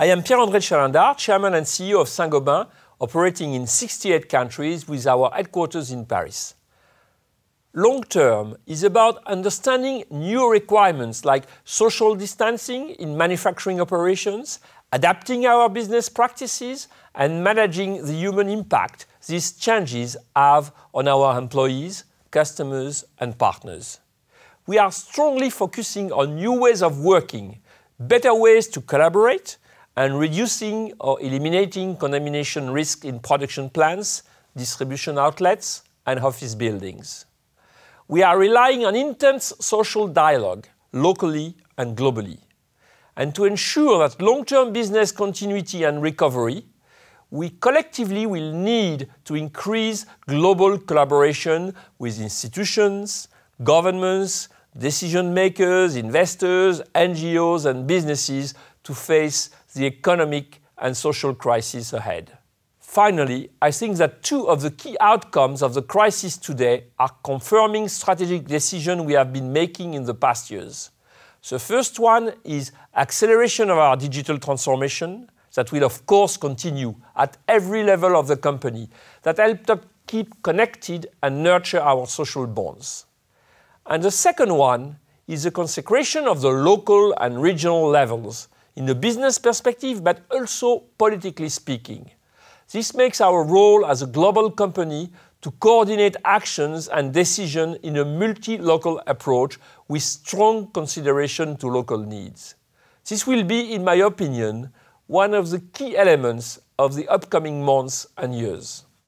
I am Pierre-André Chalandard, Chairman and CEO of Saint-Gobain, operating in 68 countries with our headquarters in Paris. Long term is about understanding new requirements like social distancing in manufacturing operations, adapting our business practices, and managing the human impact these changes have on our employees, customers, and partners. We are strongly focusing on new ways of working, better ways to collaborate, and reducing or eliminating contamination risk in production plants, distribution outlets, and office buildings. We are relying on intense social dialogue, locally and globally. And to ensure that long-term business continuity and recovery, we collectively will need to increase global collaboration with institutions, governments, decision makers, investors, NGOs, and businesses to face the economic and social crisis ahead. Finally, I think that two of the key outcomes of the crisis today are confirming strategic decisions we have been making in the past years. The first one is acceleration of our digital transformation that will, of course, continue at every level of the company, that helped us keep connected and nurture our social bonds. And the second one is the consecration of the local and regional levels in a business perspective, but also politically speaking. This makes our role as a global company to coordinate actions and decisions in a multi-local approach with strong consideration to local needs. This will be, in my opinion, one of the key elements of the upcoming months and years.